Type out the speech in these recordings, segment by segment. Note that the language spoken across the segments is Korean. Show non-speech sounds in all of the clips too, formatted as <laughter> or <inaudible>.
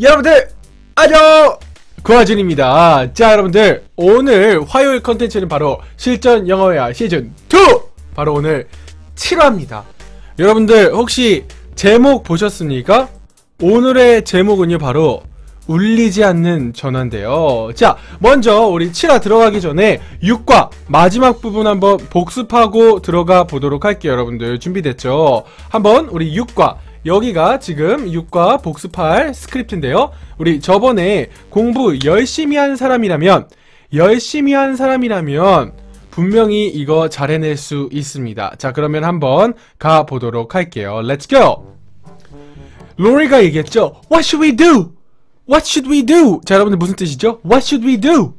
여러분들 안녕 구하진입니다 자 여러분들 오늘 화요일 컨텐츠는 바로 실전 영어회화 시즌2 바로 오늘 7화입니다 여러분들 혹시 제목 보셨습니까? 오늘의 제목은요 바로 울리지 않는 전화인데요 자 먼저 우리 7화 들어가기 전에 6과 마지막 부분 한번 복습하고 들어가 보도록 할게요 여러분들 준비됐죠? 한번 우리 6과 여기가 지금 6과 복습할 스크립트인데요. 우리 저번에 공부 열심히 한 사람이라면 열심히 한 사람이라면 분명히 이거 잘 해낼 수 있습니다. 자 그러면 한번 가보도록 할게요. Let's go! 로리가 얘기했죠. What should we do? What should we do? 자 여러분들 무슨 뜻이죠? What should we do?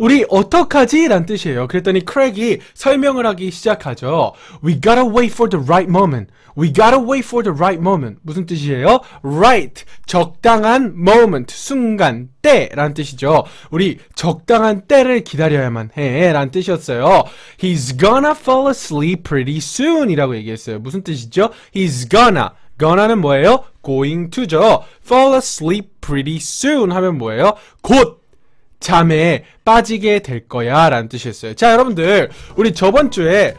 우리 어떡하지? 라는 뜻이에요. 그랬더니 크랙이 설명을 하기 시작하죠. We gotta wait for the right moment. We gotta wait for the right moment. 무슨 뜻이에요? Right. 적당한 moment. 순간. 때 라는 뜻이죠. 우리 적당한 때를 기다려야만 해 라는 뜻이었어요. He's gonna fall asleep pretty soon이라고 얘기했어요. 무슨 뜻이죠? He's gonna gonna는 뭐예요? going to죠. fall asleep pretty soon 하면 뭐예요? 곧 잠에 빠지게 될 거야 라는 뜻이었어요 자 여러분들 우리 저번 주에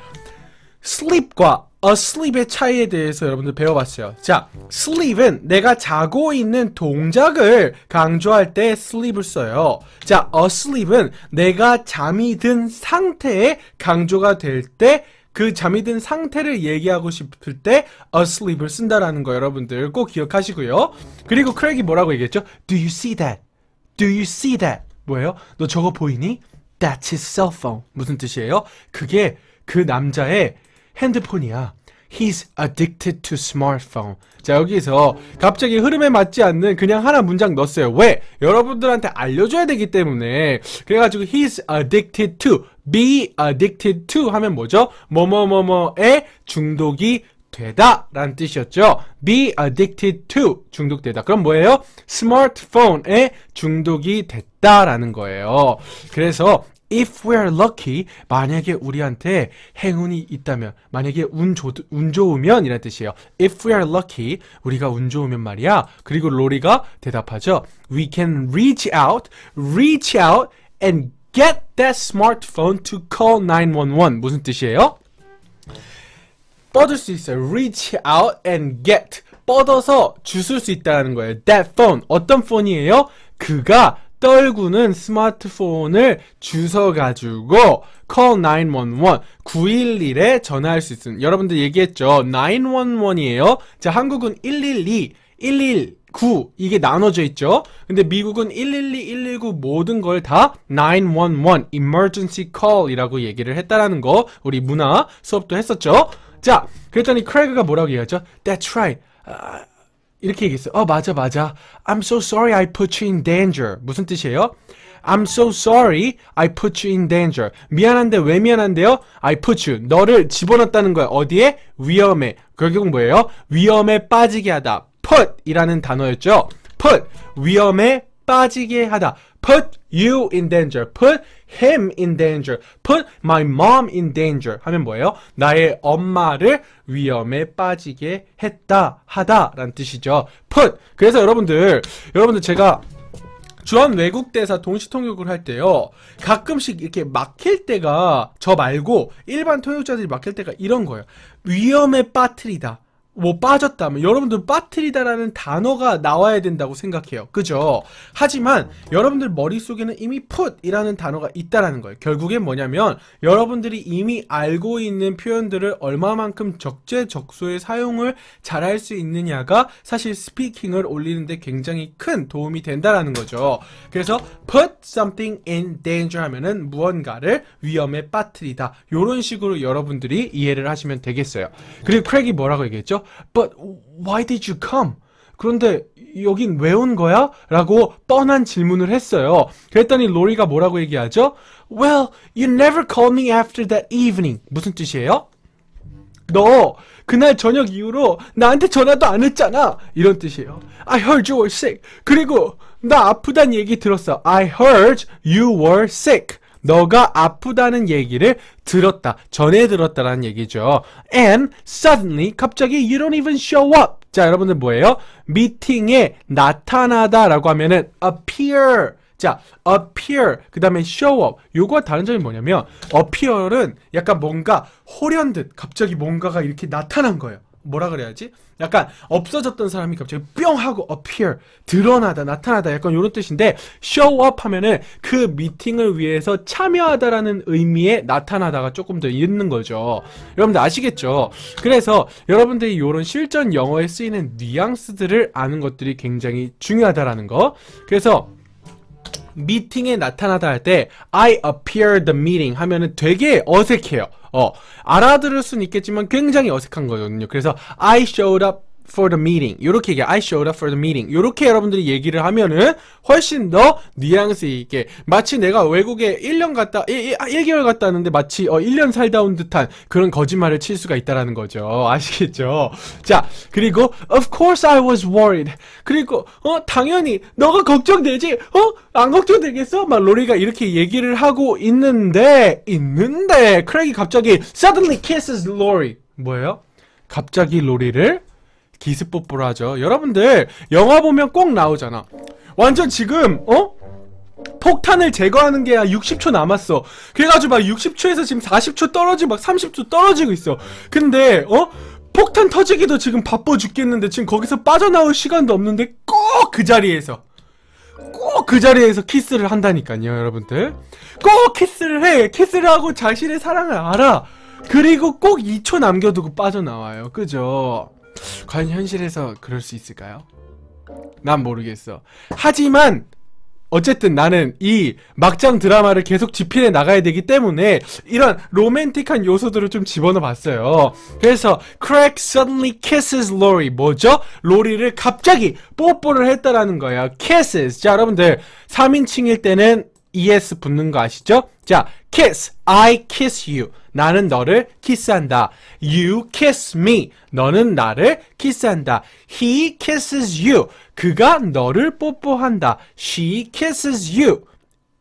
sleep과 asleep의 차이에 대해서 여러분들 배워봤어요 자 sleep은 내가 자고 있는 동작을 강조할 때 sleep을 써요 자 asleep은 내가 잠이 든 상태에 강조가 될 때 그 잠이 든 상태를 얘기하고 싶을 때 asleep을 쓴다라는 거 여러분들 꼭 기억하시고요. 그리고 크랙이 뭐라고 얘기했죠? Do you see that? Do you see that? 뭐예요? 너 저거 보이니? That's his cell phone. 무슨 뜻이에요? 그게 그 남자의 핸드폰이야. He's addicted to smartphone. 자 여기서 갑자기 흐름에 맞지 않는 그냥 하나 문장 넣었어요. 왜? 여러분들한테 알려줘야 되기 때문에 그래가지고 he's addicted to, be addicted to 하면 뭐죠? 뭐뭐뭐뭐에 중독이 되다 라는 뜻이었죠. be addicted to 중독되다. 그럼 뭐예요? 스마트폰에 중독이 됐다 라는 거예요. 그래서 if we're lucky 만약에 우리한테 행운이 있다면 만약에 운, 조, 운 좋으면 이란 뜻이에요 if we're lucky 우리가 운 좋으면 말이야 그리고 로리가 대답하죠 we can reach out reach out and get that smartphone to call 911 무슨 뜻이에요? 뻗을 수 있어요. reach out and get. 뻗어서 주술 수 있다는 거예요. that phone. 어떤 폰이에요? 그가 떨구는 스마트폰을 주워가지고 call 911, 911에 전화할 수 있습니다. 여러분들 얘기했죠? 911이에요. 자, 한국은 112, 119 이게 나눠져 있죠. 근데 미국은 112, 119 모든 걸 다 911, emergency call이라고 얘기를 했다라는 거 우리 문화 수업도 했었죠. 자, 그랬더니 크래그가 뭐라고 얘기하죠? That's right. Uh, 이렇게 얘기했어요. 어, 맞아, 맞아. I'm so sorry I put you in danger. 무슨 뜻이에요? I'm so sorry I put you in danger. 미안한데 왜 미안한데요? I put you. 너를 집어넣었다는 거야. 어디에? 위험에. 결국 뭐예요? 위험에 빠지게 하다. put 이라는 단어였죠. put. 위험에 빠지게 하다. put you in danger, put him in danger, put my mom in danger 하면 뭐예요? 나의 엄마를 위험에 빠지게 했다, 하다 라는 뜻이죠. put. 그래서 여러분들, 여러분들 제가 주한 외국 대사 동시 통역을 할 때요 가끔씩 이렇게 막힐 때가 저 말고 일반 통역자들이 막힐 때가 이런 거예요 위험에 빠뜨리다 뭐 빠졌다면 여러분들 빠뜨리다라는 단어가 나와야 된다고 생각해요 그죠 하지만 여러분들 머릿속에는 이미 put이라는 단어가 있다라는 거예요 결국엔 뭐냐면 여러분들이 이미 알고 있는 표현들을 얼마만큼 적재적소에 사용을 잘할 수 있느냐가 사실 스피킹을 올리는데 굉장히 큰 도움이 된다라는 거죠 그래서 put something in danger 하면은 무언가를 위험에 빠뜨리다 요런 식으로 여러분들이 이해를 하시면 되겠어요 그리고 크랙이 뭐라고 얘기했죠 But why did you come? 그런데 여긴 왜 온 거야? 라고 뻔한 질문을 했어요. 그랬더니 로리가 뭐라고 얘기하죠? Well, you never called me after that evening. 무슨 뜻이에요? 너 그날 저녁 이후로 나한테 전화도 안 했잖아. 이런 뜻이에요. I heard you were sick. 그리고 나 아프단 얘기 들었어. I heard you were sick. 너가 아프다는 얘기를 들었다, 전에 들었다라는 얘기죠. And suddenly, 갑자기 you don't even show up. 자, 여러분들 뭐예요? 미팅에 나타나다라고 하면은 appear. 자, appear, 그 다음에 show up. 요거와 다른 점이 뭐냐면, appear은 약간 뭔가 호련듯 갑자기 뭔가가 이렇게 나타난 거예요. 뭐라 그래야지? 약간 없어졌던 사람이 갑자기 뿅 하고 appear 드러나다 나타나다 약간 이런 뜻인데 show up 하면은 그 미팅을 위해서 참여하다라는 의미의 나타나다가 조금 더 있는 거죠. 여러분들 아시겠죠? 그래서 여러분들이 이런 실전 영어에 쓰이는 뉘앙스들을 아는 것들이 굉장히 중요하다라는 거. 그래서 미팅에 나타나다 할 때 I appear the meeting 하면은 되게 어색해요. 어, 알아들을 수는 있겠지만 굉장히 어색한 거거든요. 그래서 I showed up for the meeting 이렇게 얘기 I showed up for the meeting 이렇게 여러분들이 얘기를 하면은 훨씬 더 뉘앙스 있게 마치 내가 외국에 1년 갔다 1, 아, 개월 갔다 왔는데 마치 어 1년 살다 온 듯한 그런 거짓말을 칠 수가 있다라는 거죠 <laughs> 아시겠죠 자 그리고 of course I was worried 그리고 어 당연히 너가 걱정되지 어안 걱정되겠어 막 로리가 이렇게 얘기를 하고 있는데 있는데 크랙이 갑자기 suddenly kisses Lori 뭐예요 갑자기 로리를 기습뽀뽀를 하죠 여러분들 영화 보면 꼭 나오잖아 완전 지금 어? 폭탄을 제거하는 게 60초 남았어 그래가지고 막 60초에서 지금 40초 떨어지고 막 30초 떨어지고 있어 근데 어? 폭탄 터지기도 지금 바빠 죽겠는데 지금 거기서 빠져나올 시간도 없는데 꼭 그 자리에서 꼭 그 자리에서 키스를 한다니까요 여러분들 꼭 키스를 해 키스를 하고 자신의 사랑을 알아 그리고 꼭 2초 남겨두고 빠져나와요 그죠 과연 현실에서 그럴 수 있을까요? 난 모르겠어. 하지만 어쨌든 나는 이 막장 드라마를 계속 집필해 나가야 되기 때문에 이런 로맨틱한 요소들을 좀 집어넣어 봤어요. 그래서 Craig suddenly kisses Lori 뭐죠? 로리를 갑자기 뽀뽀를 했다라는 거예요. kisses. 자 여러분들 3인칭일 때는 es 붙는 거 아시죠? 자, kiss, I kiss you. 나는 너를 키스한다. You kiss me. 너는 나를 키스한다. He kisses you. 그가 너를 뽀뽀한다. She kisses you.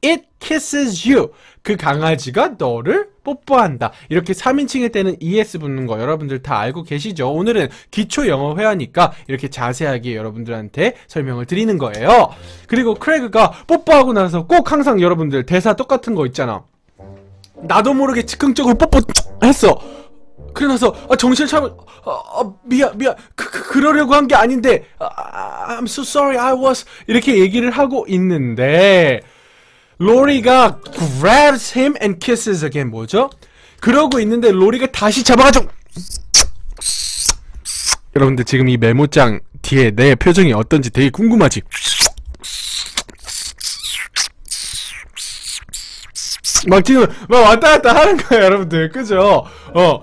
It kisses you. 그 강아지가 너를 뽀뽀한다. 이렇게 3인칭일 때는 es 붙는 거 여러분들 다 알고 계시죠? 오늘은 기초 영어 회화니까 이렇게 자세하게 여러분들한테 설명을 드리는 거예요. 그리고 크래그가 뽀뽀하고 나서 꼭 항상 여러분들 대사 똑같은 거 있잖아. 나도 모르게 즉흥적으로 뽀뽀 했어. 그러고 나서 아, 정신 차려 아, 아, 미안 미안 그, 그, 그러려고 한 게 아닌데 아, 아, I'm so sorry I was 이렇게 얘기를 하고 있는데 로리가 grabs him and kisses again 뭐죠? 그러고 있는데 로리가 다시 잡아가지고 여러분들 지금 이 메모장 뒤에 내 표정이 어떤지 되게 궁금하지? 막 지금 막 왔다 갔다 하는 거야 여러분들 그죠? 어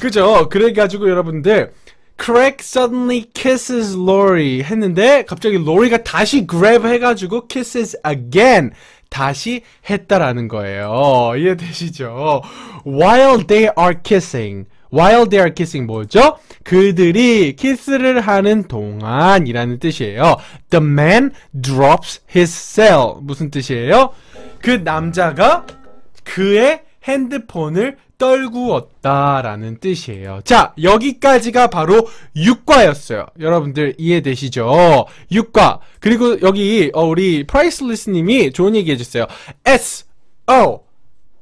그죠? 그래가지고 여러분들 Craig suddenly kisses Lori 했는데 갑자기 로리가 다시 grab 해가지고 kisses again 다시 했다라는 거예요. 이해되시죠? While they are kissing. While they are kissing 뭐죠? 그들이 키스를 하는 동안이라는 뜻이에요. The man drops his cell. 무슨 뜻이에요? 그 남자가 그의 핸드폰을 떨구었다라는 뜻이에요. 자, 여기까지가 바로 육과였어요. 여러분들 이해되시죠? 육과. 그리고 여기 어, 우리 프라이슬리스 님이 좋은 얘기 해줬어요. S, O,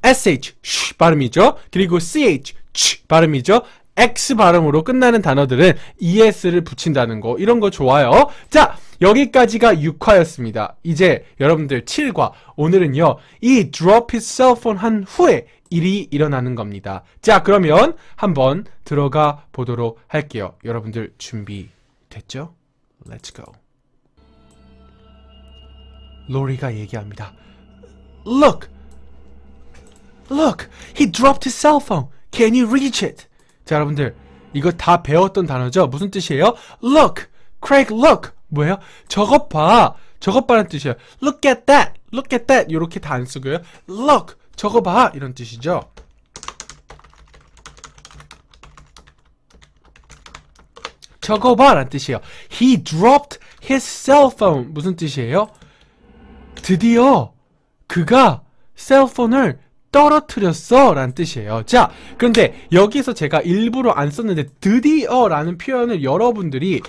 SH, 쉬 발음이죠. 그리고 CH, 치 발음이죠. X 발음으로 끝나는 단어들은 ES를 붙인다는 거 이런 거 좋아요. 자 여기까지가 6화였습니다. 이제 여러분들 7과 오늘은요 이 drop his cell phone 한 후에 일이 일어나는 겁니다. 자, 그러면 한번 들어가 보도록 할게요. 여러분들 준비됐죠? Let's go. 로리가 얘기합니다. Look! Look! He dropped his cell phone. Can you reach it? 자, 여러분들 이거 다 배웠던 단어죠? 무슨 뜻이에요? Look! Craig, look! 뭐예요? 저것 봐! 저것 봐라는 뜻이에요. Look at that! Look at that! 이렇게 다 안 쓰고요. Look! 적어봐 이런 뜻이죠. 적어봐 라는 뜻이에요. He dropped his cell phone 무슨 뜻이에요? 드디어 그가 셀폰을 떨어뜨렸어 라는 뜻이에요 자 그런데 여기서 제가 일부러 안 썼는데 드디어 라는 표현을 여러분들이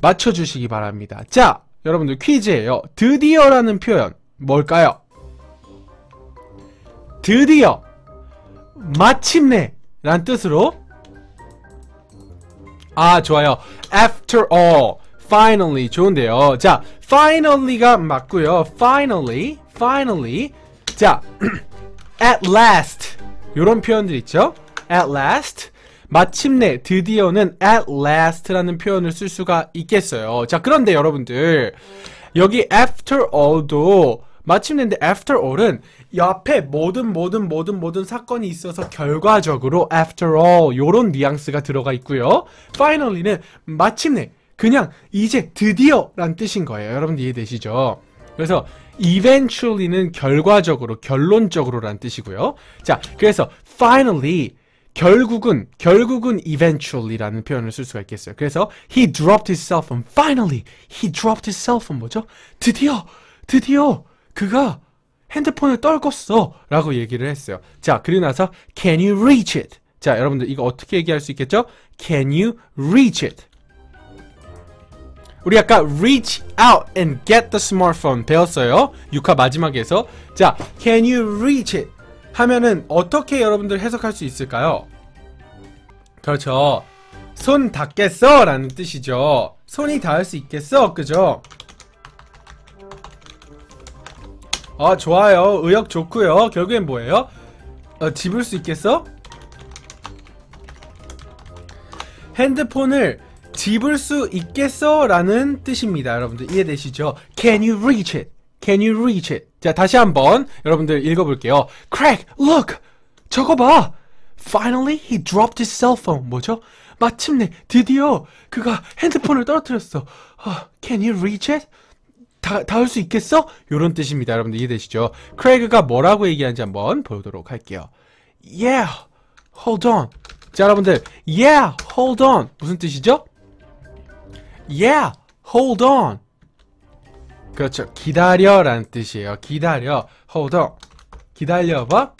맞춰주시기 바랍니다 자 여러분들 퀴즈예요 드디어 라는 표현 뭘까요? 드디어 마침내 라는 뜻으로 아 좋아요 after all finally 좋은데요 자 finally가 맞고요 finally finally 자 at last 이런 표현들 있죠 at last 마침내 드디어는 at last라는 표현을 쓸 수가 있겠어요 자 그런데 여러분들 여기 after all도 마침내인데 after all은 옆에 모든 모든 모든 모든 사건이 있어서 결과적으로 after all 요런 뉘앙스가 들어가 있고요. finally는 마침내 그냥 이제 드디어 란 뜻인 거예요. 여러분 이해되시죠? 그래서 eventually는 결과적으로 결론적으로 란 뜻이고요. 자 그래서 finally 결국은 결국은 eventually라는 표현을 쓸 수가 있겠어요. 그래서 he dropped his cell phone. Finally, he dropped his cell phone. 뭐죠? 드디어 드디어 그가 핸드폰을 떨궜어 라고 얘기를 했어요 자 그리고 나서 Can you reach it? 자 여러분들 이거 어떻게 얘기할 수 있겠죠? Can you reach it? 우리 아까 reach out and get the smartphone 배웠어요 6화 마지막에서 자 Can you reach it? 하면은 어떻게 여러분들 해석할 수 있을까요? 그렇죠 손 닿겠어 라는 뜻이죠 손이 닿을 수 있겠어 그죠? 아 좋아요 의욕 좋구요 결국엔 뭐예요? 어, 집을 수 있겠어? 핸드폰을 집을 수 있겠어? 라는 뜻입니다 여러분들 이해되시죠? Can you reach it? Can you reach it? 자 다시 한번 여러분들 읽어볼게요 Craig, look! 저거 봐! Finally he dropped his cell phone 뭐죠? 마침내 드디어 그가 핸드폰을 떨어뜨렸 어, 아, Can you reach it? 다, 닿을 수 있겠어? 요런 뜻입니다. 여러분들 이해되시죠? 크레이그가 뭐라고 얘기하는지 한번 보도록 할게요. Yeah, hold on. 자, 여러분들. Yeah, hold on. 무슨 뜻이죠? Yeah, hold on. 그렇죠. 기다려 라는 뜻이에요. 기다려. Hold on. 기다려봐.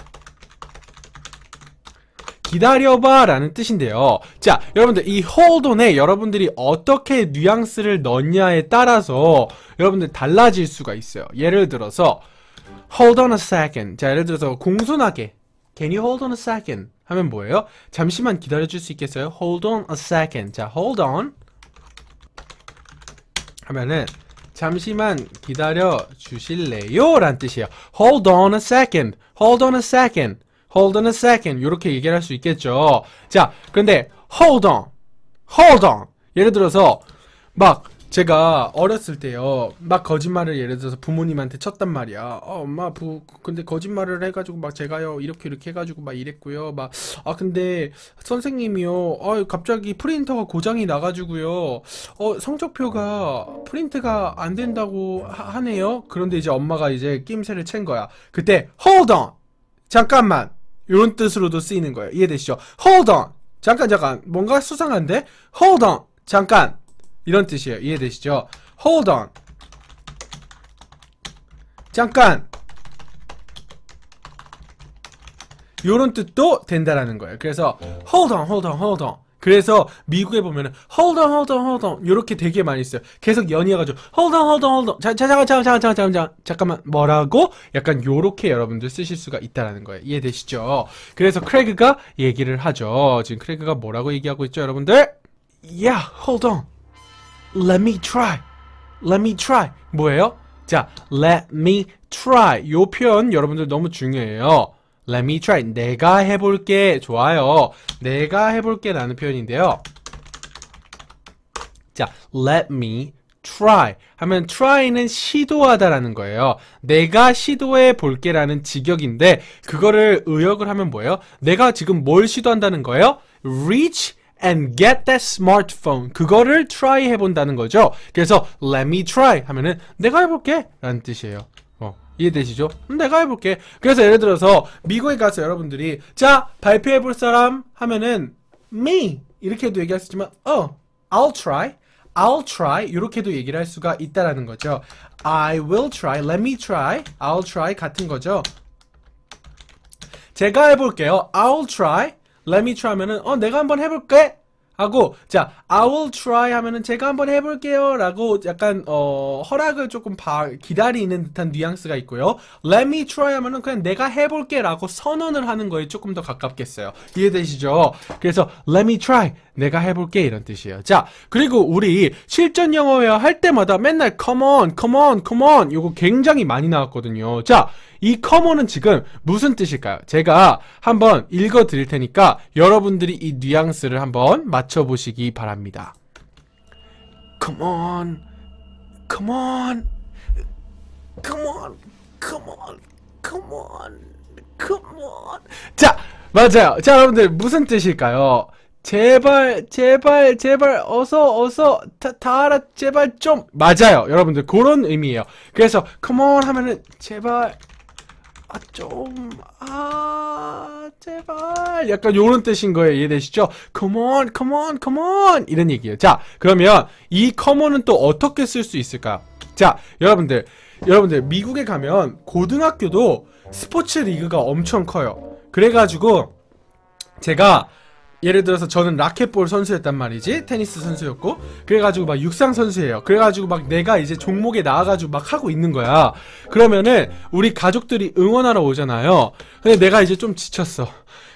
기다려봐 라는 뜻인데요 자 여러분들 이 hold on에 여러분들이 어떻게 뉘앙스를 넣냐에 따라서 여러분들 달라질 수가 있어요 예를 들어서 hold on a second 자 예를 들어서 공손하게 can you hold on a second 하면 뭐예요? 잠시만 기다려줄 수 있겠어요? hold on a second 자 hold on 하면은 잠시만 기다려 주실래요? 라는 뜻이에요 hold on a second hold on a second hold on a second 이렇게 얘기를 할 수 있겠죠. 자, 그런데 hold on, hold on 예를 들어서 막 제가 어렸을 때요 막 거짓말을 예를 들어서 부모님한테 쳤단 말이야 어, 엄마 부 근데 거짓말을 해가지고 막 제가요 이렇게 이렇게 해가지고 막 이랬고요 막 아 근데 선생님이요 어 갑자기 프린터가 고장이 나가지고요 어 성적표가 프린트가 안 된다고 하, 네요 그런데 이제 엄마가 이제 낌새를 챈 거야 그때 hold on 잠깐만 이런 뜻으로도 쓰이는 거예요. 이해되시죠? Hold on. 잠깐 잠깐. 뭔가 수상한데? Hold on. 잠깐. 이런 뜻이에요. 이해되시죠? Hold on. 잠깐. 이런 뜻도 된다라는 거예요. 그래서 hold on, hold on, hold on. 그래서 미국에 보면은 hold on, hold on, hold on 이렇게 되게 많이 있어요 계속 연이어가지고 hold on, hold on, hold on. 자, 잠깐, 잠깐, 잠깐, 잠깐, 잠 잠깐만 뭐라고? 약간 요렇게 여러분들 쓰실 수가 있다라는 거예요. 이해되시죠? 그래서 크래그가 얘기를 하죠. 지금 크래그가 뭐라고 얘기하고 있죠, 여러분들? Yeah, hold on. Let me try. Let me try. 뭐예요? 자, let me try. 요 표현 여러분들 너무 중요해요. Let me try. 내가 해볼게. 좋아요. 내가 해볼게 라는 표현인데요. 자, let me try 하면 try는 시도하다라는 거예요. 내가 시도해 볼게라는 직역인데 그거를 의역을 하면 뭐예요? 내가 지금 뭘 시도한다는 거예요? reach and get that smartphone. 그거를 try 해본다는 거죠. 그래서 let me try 하면은 내가 해볼게 라는 뜻이에요. 이해되시죠? 내가 해볼게. 그래서 예를 들어서 미국에 가서 여러분들이 자 발표해볼 사람 하면은 me 이렇게도 얘기할 수 있지만 어 I'll try, I'll try 이렇게도 얘기를 할 수가 있다라는 거죠. I will try, let me try, I'll try 같은 거죠. 제가 해볼게요. I'll try, let me try 하면은 어 내가 한번 해볼게 하고 자 I will try 하면은 제가 한번 해볼게요 라고 약간 어 허락을 조금 바, 기다리는 듯한 뉘앙스가 있고요 Let me try 하면은 그냥 내가 해볼게 라고 선언을 하는 거에 조금 더 가깝겠어요 이해되시죠? 그래서 Let me try 내가 해볼게 이런 뜻이에요 자 그리고 우리 실전 영어회화 할 때마다 맨날 come on come on come on 이거 굉장히 많이 나왔거든요 자 이커먼은 지금 무슨 뜻일까요? 제가 한번 읽어 드릴 테니까 여러분들이 이 뉘앙스를 한번 맞춰 보시기 바랍니다. Come on. Come on. Come on. Come on. Come on. Come on. 자, 맞아요. 자, 여러분들 무슨 뜻일까요? 제발 제발 제발 어서 어서 다, 다 알아 제발 좀 맞아요 여러분들 그런 의미예요 그래서 컴온 하면은 제발 아, 좀, 아, 제발. 약간 요런 뜻인 거예요. 이해되시죠? Come on, come on, come on. 이런 얘기예요. 자, 그러면 이 come on은 또 어떻게 쓸 수 있을까요? 자, 여러분들. 여러분들, 미국에 가면 고등학교도 스포츠 리그가 엄청 커요. 그래가지고, 제가 예를 들어서 저는 라켓볼 선수였단 말이지 테니스 선수였고 그래가지고 막 육상 선수예요 그래가지고 막 내가 이제 종목에 나와가지고 막 하고 있는 거야 그러면은 우리 가족들이 응원하러 오잖아요 근데 내가 이제 좀 지쳤어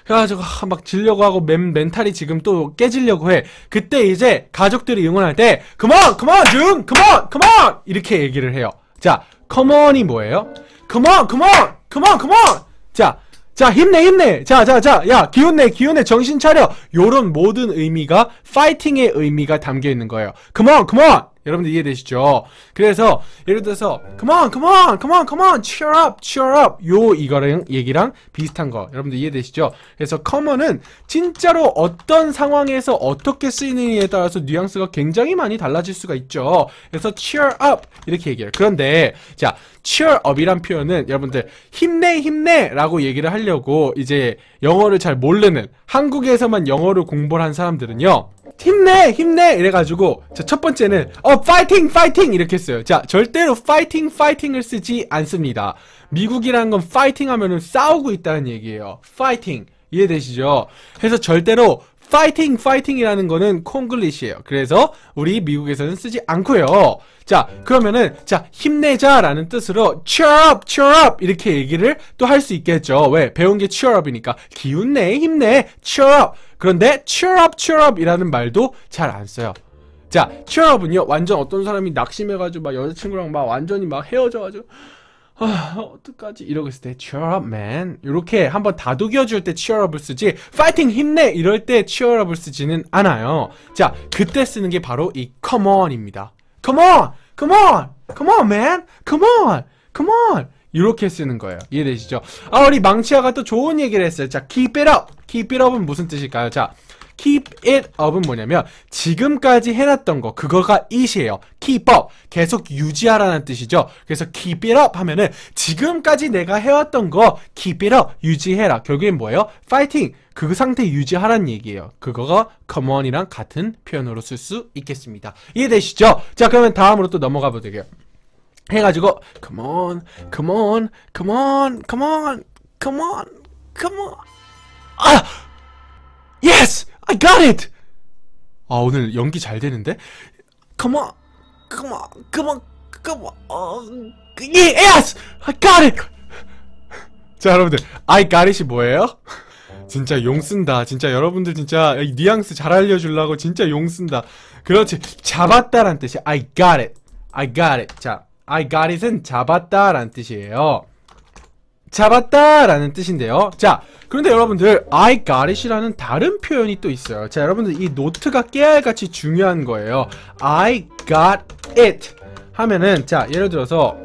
그래가지고 막 질려고 하고 맨, 멘탈이 지금 또 깨지려고 해 그때 이제 가족들이 응원할 때 그만 그만 융 그만 그만 이렇게 얘기를 해요 자 컴온이 뭐예요? 그만 그만 그만 그만 자자 힘내 힘내 자 자자야 기운내 기운내 정신 차려 요런 모든 의미가 파이팅의 의미가 담겨 있는 거예요 컴온 컴온 여러분들 이해되시죠? 그래서 예를 들어서 come on, come on, come on, come on, cheer up, cheer up 요 이거랑 얘기랑 비슷한 거 여러분들 이해되시죠? 그래서 come on은 진짜로 어떤 상황에서 어떻게 쓰이느냐에 따라서 뉘앙스가 굉장히 많이 달라질 수가 있죠. 그래서 cheer up 이렇게 얘기해요. 그런데 자 cheer up이란 표현은 여러분들 힘내 힘내 라고 얘기를 하려고 이제 영어를 잘 모르는 한국에서만 영어를 공부를 한 사람들은요 힘내 힘내 이래가지고 자첫 번째는 어, 어 파이팅 파이팅 이렇게 했어요자 절대로 파이팅 파이팅을 쓰지 않습니다 미국이라는 건 파이팅 하면은 싸우고 있다는 얘기예요 파이팅 이해되시죠? 그래서 절대로 파이팅 파이팅이라는 거는 콩글리시예요 그래서 우리 미국에서는 쓰지 않고요 자 그러면은 자 힘내자 라는 뜻으로 cheer up cheer up 이렇게 얘기를 또 할 수 있겠죠 왜 배운 게 cheer up이니까 기운내 힘내 cheer up 그런데 cheer up cheer up 이라는 말도 잘 안 써요 자취얼업은요 완전 어떤 사람이 낙심해가지고 막 여자친구랑 막 완전히 막 헤어져가지고 아 어떡하지 이러고 있을 때 cheer up man 이렇게 한번 다독여줄 때 cheer up을 쓰지 파이팅 힘내 네. 이럴 때 cheer up을 쓰지는 않아요 자 그때 쓰는 게 바로 이 come on 입니다 come on come on come on man come on come on 이렇게 쓰는 거예요 이해되시죠? 아 우리 망치아가 또 좋은 얘기를 했어요 자 keep it up keep it up은 무슨 뜻일까요? 자 keep it up은 뭐냐면 지금까지 해놨던 거 그거가 it이에요. keep up 계속 유지하라는 뜻이죠. 그래서 keep it up 하면은 지금까지 내가 해왔던 거 keep it up 유지해라. 결국엔 뭐예요? fighting 그 상태 유지하라는 얘기예요. 그거가 come on이랑 같은 표현으로 쓸 수 있겠습니다. 이해되시죠? 자 그러면 다음으로 또 넘어가 보도록 요 해가지고 come on, come on, come on, come on, come on, come on. 아! Yes! I got it! 아 오늘 연기 잘 되는데? Come on! Come on! Come on! Come on! Yes! 예, I got it! 자 여러분들 I got it이 뭐예요? 진짜 용 쓴다 진짜 여러분들 진짜 뉘앙스 잘 알려주려고 진짜 용 쓴다 그렇지 잡았다란 뜻이 I got it I got it 자 I got it은 잡았다란 뜻이에요 잡았다 라는 뜻인데요 자 그런데 여러분들 I got it 이라는 다른 표현이 또 있어요 자 여러분들 이 노트가 깨알같이 중요한 거예요 I got it 하면은 자 예를 들어서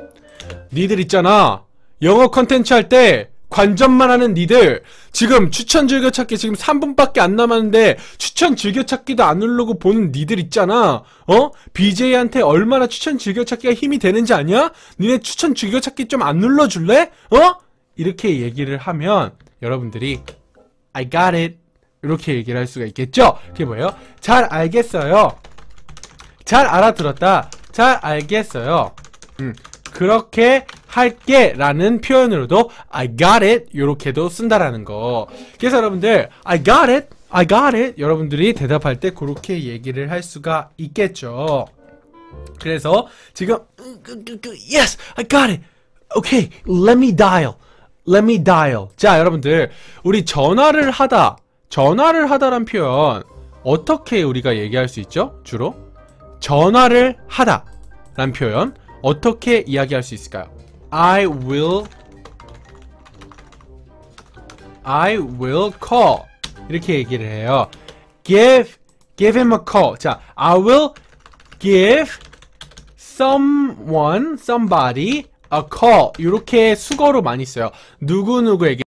니들 있잖아 영어 컨텐츠 할 때 관전만 하는 니들 지금 추천 즐겨찾기 지금 3분밖에 안 남았는데 추천 즐겨찾기도 안 누르고 보는 니들 있잖아 어? BJ한테 얼마나 추천 즐겨찾기가 힘이 되는지 아냐? 니네 추천 즐겨찾기 좀 안 눌러줄래? 어? 이렇게 얘기를 하면 여러분들이 I got it 이렇게 얘기를 할 수가 있겠죠? 그게 뭐예요? 잘 알겠어요. 잘 알아들었다. 잘 알겠어요. 음, 그렇게 할게 라는 표현으로도 I got it 이렇게도 쓴다라는 거. 그래서 여러분들 I got it, I got it 여러분들이 대답할 때 그렇게 얘기를 할 수가 있겠죠. 그래서 지금 음, 그, 그, 그, Yes, I got it. Okay, let me dial. Let me dial. 자, 여러분들. 우리 전화를 하다. 전화를 하다란 표현 어떻게 우리가 얘기할 수 있죠? 주로 전화를 하다 란 표현 어떻게 이야기할 수 있을까요? I will I will call 이렇게 얘기를 해요. give give him a call. 자, I will give someone somebody a 아, c 이렇게 수거로 많이 써요. 누구누구에게